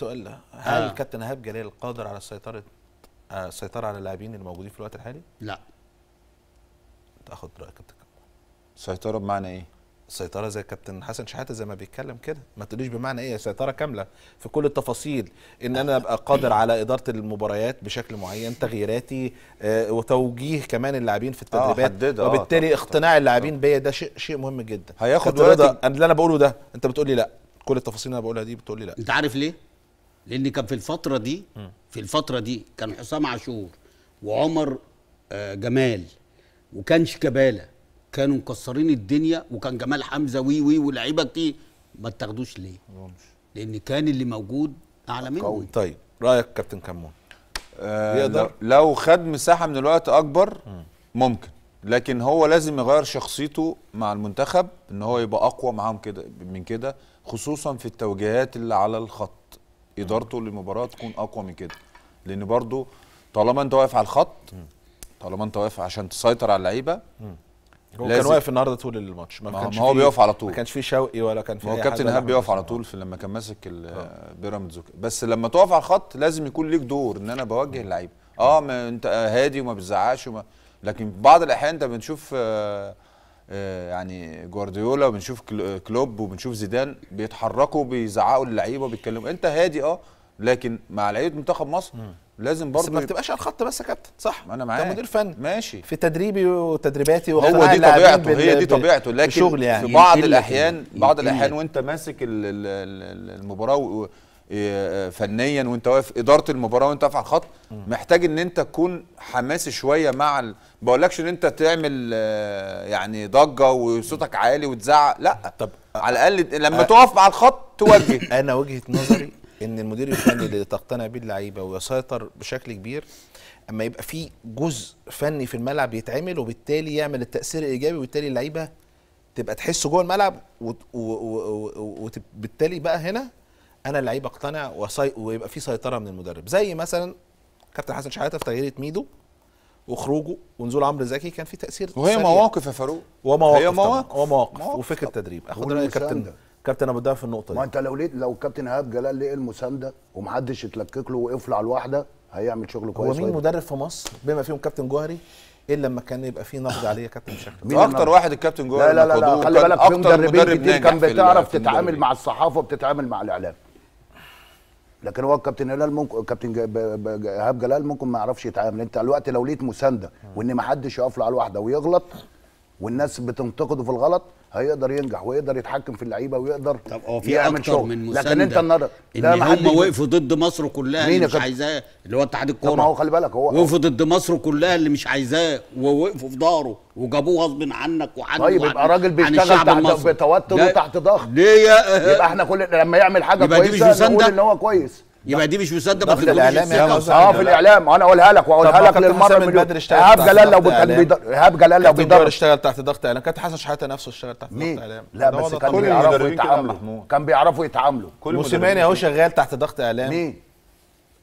سؤال هل آه. كابتن ايهاب جلال قادر على آه السيطره على اللاعبين الموجودين في الوقت الحالي؟ لا اخد رايك كابتن سيطره بمعنى ايه؟ سيطره زي كابتن حسن شحاته زي ما بيتكلم كده ما تقوليش بمعنى ايه سيطره كامله في كل التفاصيل ان انا ابقى قادر على اداره المباريات بشكل معين تغييراتي آه وتوجيه كمان اللاعبين في آه، التدريبات آه وبالتالي آه اقتناع اللاعبين بيا ده شيء شيء مهم جدا هياخد وقت اللي انا بقوله ده انت بتقولي لا كل التفاصيل اللي انا بقولها دي بتقولي لا انت عارف ليه لان كان في الفتره دي في الفتره دي كان حسام عاشور وعمر آه، جمال وكان شيكابالا كانوا مكسرين الدنيا وكان جمال حمزه وي وي ولاعيبه كتير ما تاخدوش ليه؟ لان كان اللي موجود اعلى منه طيب رايك كابتن كمون آه يقدر لو خد مساحه من الوقت اكبر ممكن لكن هو لازم يغير شخصيته مع المنتخب ان هو يبقى اقوى معاهم كده من كده خصوصا في التوجيهات اللي على الخط ادارته للمباراه تكون اقوى من كده لان برضو طالما انت واقف على الخط طالما انت واقف عشان تسيطر على اللعيبه هو كان واقف النهارده طول الماتش ما, ما كانش هو بيقف على طول ما كانش فيه شوقي ولا كان فيه هو كابتن ايهاب بيقف على طول في لما كان ماسك بيراميدز بس لما تقف على الخط لازم يكون ليك دور ان انا بوجه اللعيبه اه ما انت هادي وما بتزعقش وما لكن بعض الاحيان انت بنشوف آه آه، يعني جوارديولا وبنشوف آه، كلوب وبنشوف زيدان بيتحركوا بيزعقوا للعيبه وبيتكلموا انت هادي اه لكن مع لعيبه منتخب مصر لازم برضه بس ما تبقاش على الخط بس يا كابتن صح انا معاك مدير فني ماشي في تدريبي وتدريباتي هو دي طبيعته بال... هي دي طبيعته لكن يعني. في بعض الاحيان بعض الاحيان وانت ماسك المباراه آه، فنيا وانت واقف اداره المباراه وانت واقف على الخط محتاج ان انت تكون حماسي شويه مع ال... بقولكش ان انت تعمل آه، يعني ضجه وصوتك عالي وتزعق لا طب على الاقل آه، لما أ... تقف على الخط توجه انا وجهه نظري ان المدير الفني اللي تقتنع بيه اللعيبه ويسيطر بشكل كبير اما يبقى في جزء فني في الملعب يتعمل وبالتالي يعمل التاثير الايجابي وبالتالي اللعيبه تبقى تحس جوه الملعب وبالتالي بقى هنا انا اللعيب اقتنع وصي... ويبقى في سيطره من المدرب زي مثلا كابتن حسن شحاته في تغيير ميدو وخروجه ونزول عمرو زكي كان في تاثير وهي سريع. مواقف يا فاروق ومواقف هي مواقف ومواقف وفكره تدريب اخد رايك كابتن كابتن ابو في النقطه دي ما انت لو ليه لو كابتن ايهاب جلال ليه إيه المسانده ومحدش يتلكك له وقفل على الواحده هيعمل شغل كويس هو مين مدرب في مصر بما فيهم كابتن جوهري الا لما كان يبقى في نقد عليه كابتن شحاته اكتر واحد الكابتن جوهري لا لا لا, لا خلي بالك في مدربين كتير كان بتعرف تتعامل مع الصحافه وبتتعامل مع الاعلام لكن هو الكابتن هلال ممكن كابتن ايهاب جلال ممكن ما يعرفش يتعامل انت الوقت لو ليت مسانده وان ما حدش يقف له على الواحده ويغلط والناس بتنتقده في الغلط هيقدر ينجح ويقدر يتحكم في اللعيبه ويقدر طب هو في اكتر شغل. من مسانده لكن انت النهارده ان هم وقفوا ضد مصر كلها اللي مش عايزاه اللي هو اتحاد الكوره طب ما هو خلي بالك هو وقفوا ضد مصر كلها اللي مش عايزاه ووقفوا في ظهره وجابوه غصب عنك وعنه طيب يبقى راجل بيشتغل تحت بتوتر وتحت ضغط ليه يا يبقى احنا كل لما يعمل حاجه كويسه نقول ان هو كويس يبقى دي مش مصدق في الاعلام اه في الاعلام انا اقولها لك واقولها لك للمره من بدر اشتغل ايهاب جلال لو كان ايهاب جلال لو بيدرب اشتغل تحت ضغط اعلام كانت حسن شحاته نفسه اشتغل تحت ضغط اعلام لا بس كان بيعرفوا يتعاملوا كان بيعرفوا يتعاملوا موسيماني اهو شغال تحت ضغط اعلام مين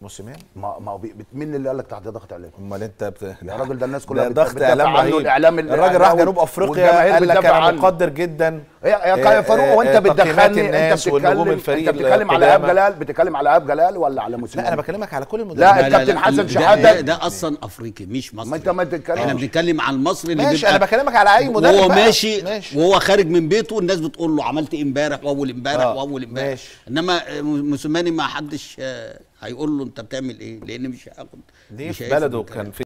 موسيماني ما ما مين اللي قال لك تحت ضغط اعلامي؟ امال انت بت... الراجل ده الناس كلها ضغط اعلام عنه الاعلام الراجل راح جنوب افريقيا قال لك انا مقدر جدا يا يا إيه، فاروق إيه، وانت بتدخلني انت بتتكلم انت بتتكلم على ايهاب جلال بتتكلم على ايهاب جلال ولا على موسيماني؟ لا انا بكلمك على كل المدربين لا الكابتن حسن شحاته ده اصلا افريقي مش مصري ما انت ما تتكلمش احنا بنتكلم على المصري اللي ماشي انا بكلمك على اي مدرب وهو ماشي وهو خارج من بيته الناس بتقول له عملت ايه امبارح واول امبارح آه، واول امبارح انما موسيماني ما حدش آه، هيقول له انت بتعمل ايه لان مش هاخد ليه في بلده كان في